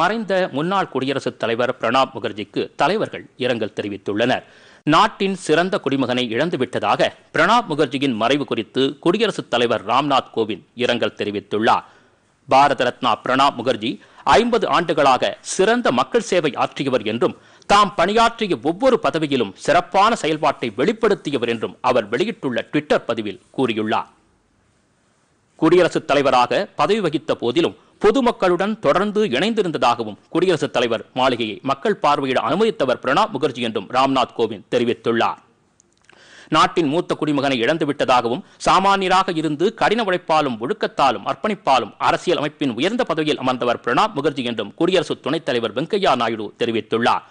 மறைந்த முன்னாள் குடியரசுத் தலைவர் பிரணாப் முகர்ஜிக்கு தலைவர்கள் இரங்கல் தெரிவித்துள்ளனர் நாட்டின் சிறந்த குடிமகனை இழந்துவிட்டதாக பிரணாப் முகர்ஜியின் மறைவு குறித்து குடியரசுத் தலைவர் ராம்நாத் கோவிந்த் இரங்கல் தெரிவித்துள்ளார் பாரத ரத்னா பிரணாப் முகர்ஜி ஐம்பது ஆண்டுகளாக சிறந்த மக்கள் சேவை ஆற்றியவர் என்றும் தாம் பணியாற்றிய ஒவ்வொரு பதவியிலும் சிறப்பான செயல்பாட்டை வெளிப்படுத்தியவர் என்றும் அவர் வெளியிட்டுள்ள ட்விட்டர் பதிவில் கூறியுள்ளார் குடியரசுத் தலைவராக பதவி வகித்த போதிலும் பொதுமக்களுடன் தொடர்ந்து இணைந்திருந்ததாகவும் குடியரசுத் தலைவர் மாளிகையை மக்கள் பார்வையிட அனுமதித்தவர் பிரணாப் முகர்ஜி என்றும் ராம்நாத் கோவிந்த் தெரிவித்துள்ளார் நாட்டின் மூத்த குடிமகனை இழந்துவிட்டதாகவும் சாமானியராக இருந்து கடின உழைப்பாலும் ஒழுக்கத்தாலும் அர்ப்பணிப்பாலும் அரசியல் அமைப்பின் உயர்ந்த பதவியில் அமர்ந்தவர் பிரணாப் முகர்ஜி என்றும் குடியரசு துணைத் தலைவர் வெங்கையா நாயுடு தெரிவித்துள்ளார்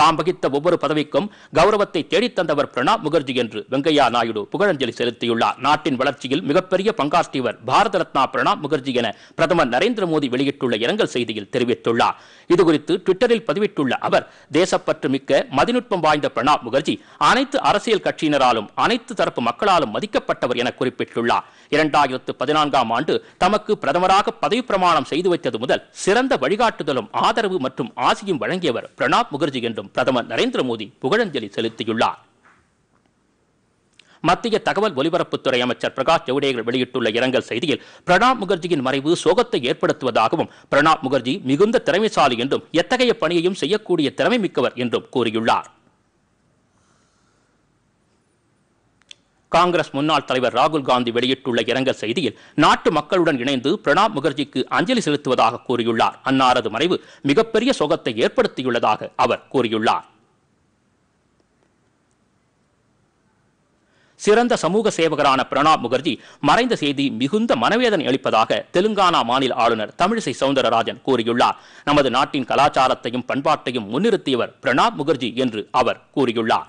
தாம் வகித்த ஒவ்வொரு பதவிக்கும் கௌரவத்தை தேடித்தந்தவர் பிரணாப் முகர்ஜி என்று வெங்கையா நாயுடு புகழஞ்சலி செலுத்தியுள்ளார் நாட்டின் வளர்ச்சியில் மிகப்பெரிய பங்காற்றியவர் பாரத ரத்னா பிரணாப் முகர்ஜி என பிரதமர் நரேந்திர மோடி வெளியிட்டுள்ள இரங்கல் செய்தியில் தெரிவித்துள்ளார் இதுகுறித்து ட்விட்டரில் பதிவிட்டுள்ள அவர் தேசப்பற்று மிக்க மதிநுட்பம் வாய்ந்த பிரணாப் முகர்ஜி அனைத்து அரசியல் கட்சியினராலும் அனைத்து தரப்பு மக்களாலும் மதிக்கப்பட்டவர் என குறிப்பிட்டுள்ளார் இரண்டாயிரத்து பதினான்காம் ஆண்டு தமக்கு பிரதமராக பதவி பிரமாணம் செய்து வைத்தது முதல் சிறந்த வழிகாட்டுதலும் ஆதரவு மற்றும் ஆசியும் வழங்கியவர் பிரணாப் முகர்ஜி என்றும் என்றும் பிரதமர் நரேந்திர மோடி புகழஞ்சலி செலுத்தியுள்ளார் மத்திய தகவல் ஒலிபரப்புத்துறை அமைச்சர் பிரகாஷ் ஜவடேகர் வெளியிட்டுள்ள இரங்கல் செய்தியில் பிரணாப் முகர்ஜியின் மறைவு சோகத்தை ஏற்படுத்துவதாகவும் பிரணாப் முகர்ஜி மிகுந்த திறமைசாலி என்றும் எத்தகைய பணியையும் செய்யக்கூடிய திறமை மிக்கவர் என்றும் கூறியுள்ளார் காங்கிரஸ் முன்னாள் தலைவர் ராகுல் காந்தி வெளியிட்டுள்ள இரங்கல் செய்தியில் நாட்டு மக்களுடன் இணைந்து பிரணாப் முகர்ஜிக்கு அஞ்சலி செலுத்துவதாக கூறியுள்ளார் அன்னாரது மறைவு மிகப்பெரிய சோகத்தை ஏற்படுத்தியுள்ளதாக அவர் கூறியுள்ளார் சிறந்த சமூக சேவகரான பிரணாப் முகர்ஜி மறைந்த செய்தி மிகுந்த மனவேதனை அளிப்பதாக தெலுங்கானா மாநில ஆளுநர் தமிழிசை சவுந்தரராஜன் கூறியுள்ளார் நமது நாட்டின் கலாச்சாரத்தையும் பண்பாட்டையும் முன்னிறுத்தியவர் பிரணாப் முகர்ஜி என்று அவர் கூறியுள்ளார்